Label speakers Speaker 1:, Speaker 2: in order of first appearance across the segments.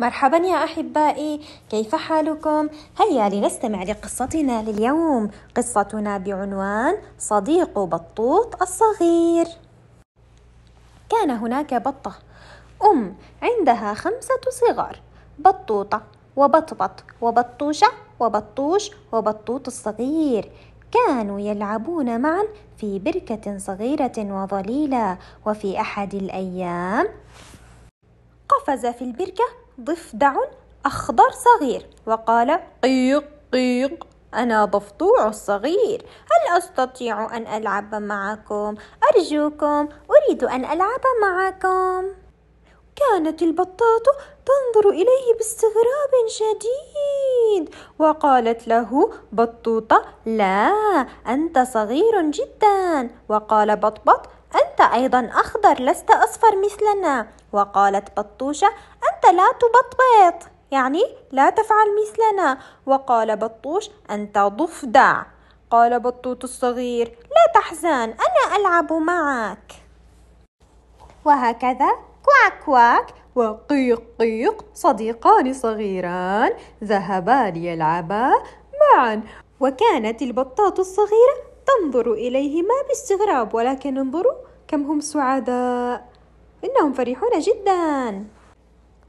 Speaker 1: مرحبا يا احبائي كيف حالكم هيا لنستمع لقصتنا لليوم قصتنا بعنوان صديق بطوط الصغير كان هناك بطه ام عندها خمسه صغار بطوطه وبطبط وبطوشه وبطوش وبطوط الصغير كانوا يلعبون معا في بركه صغيره وظليله وفي احد الايام قفز في البركه ضفدع أخضر صغير وقال قيق قيق أنا ضفدوع الصغير هل أستطيع أن ألعب معكم؟ أرجوكم أريد أن ألعب معكم كانت البطاطة تنظر إليه باستغراب شديد وقالت له بطوطة لا أنت صغير جدا وقال بطبط أنت أيضا أخضر لست أصفر مثلنا وقالت بطوشة لا تبطبط يعني لا تفعل مثلنا وقال بطوش أنت ضفدع قال بطوط الصغير لا تحزن أنا ألعب معك وهكذا كواك كواك وقيق قيق صديقان صغيران ذهبا ليلعبا معا وكانت البطاط الصغيرة تنظر إليهما باستغراب ولكن انظروا كم هم سعداء إنهم فرحون جداً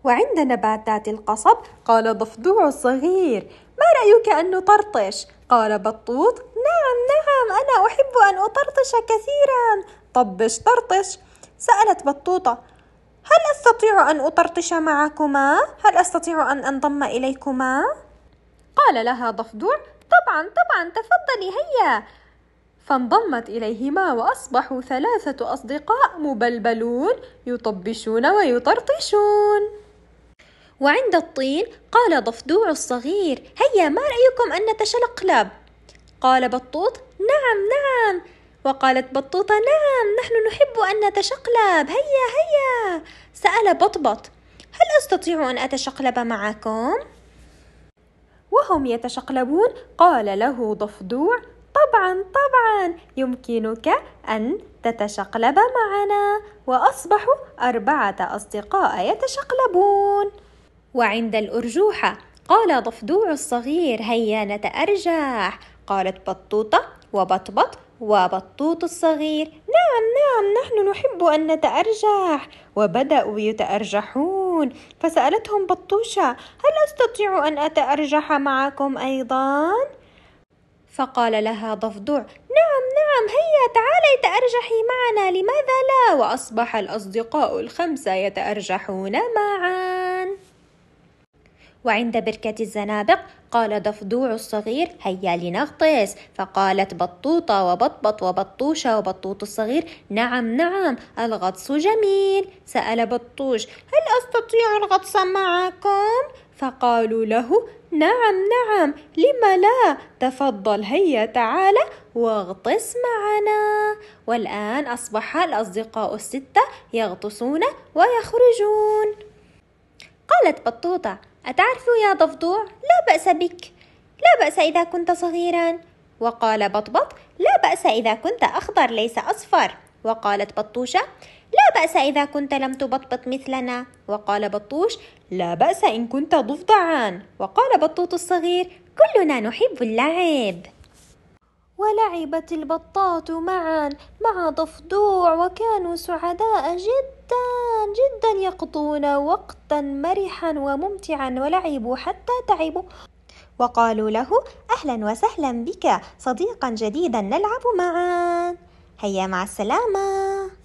Speaker 1: وعند نباتات القصب قال ضفدوع الصغير ما رأيك أن نطرطش؟ قال بطوط نعم نعم أنا أحب أن أطرطش كثيرا طبش طرطش سألت بطوطة هل أستطيع أن أطرطش معكما؟ هل أستطيع أن أنضم إليكما؟ قال لها ضفدوع طبعا طبعا تفضلي هيا فانضمت إليهما وأصبحوا ثلاثة أصدقاء مبلبلون يطبشون ويطرطشون وعند الطين قال ضفدوع الصغير هيا ما رأيكم أن نتشلق كلاب قال بطوط نعم نعم وقالت بطوطة نعم نحن نحب أن نتشقلب هيا هيا سأل بطبط هل أستطيع أن أتشقلب معكم؟ وهم يتشقلبون قال له ضفدوع طبعا طبعا يمكنك أن تتشقلب معنا وأصبحوا أربعة أصدقاء يتشقلبون وعند الأرجوحة قال ضفدوع الصغير هيا نتأرجح قالت بطوطة وبطبط وبطوط الصغير نعم نعم نحن نحب أن نتأرجح وبدأوا يتأرجحون فسألتهم بطوشة هل أستطيع أن أتأرجح معكم أيضا؟ فقال لها ضفدوع نعم نعم هيا تعالي تأرجحي معنا لماذا لا وأصبح الأصدقاء الخمسة يتأرجحون معا وعند بركة الزنابق قال ضفدوع الصغير هيا لنغطس فقالت بطوطة وبطبط وبطوشة وبطوط الصغير نعم نعم الغطس جميل سأل بطوش هل أستطيع الغطس معكم؟ فقالوا له نعم نعم لم لا تفضل هيا تعال واغطس معنا والآن أصبح الأصدقاء الستة يغطسون ويخرجون قالت بطوطة أتعرف يا ضفدوع لا بأس بك لا بأس إذا كنت صغيرا وقال بطبط لا بأس إذا كنت أخضر ليس أصفر وقالت بطوشة لا بأس إذا كنت لم تبطبط مثلنا وقال بطوش لا بأس إن كنت ضفدعا وقال بطوط الصغير كلنا نحب اللعب ولعبت البطات معا مع ضفدوع وكانوا سعداء جدا جدا يقضون وقتا مرحا وممتعا ولعبوا حتى تعبوا وقالوا له اهلا وسهلا بك صديقا جديدا نلعب معا هيا مع السلامه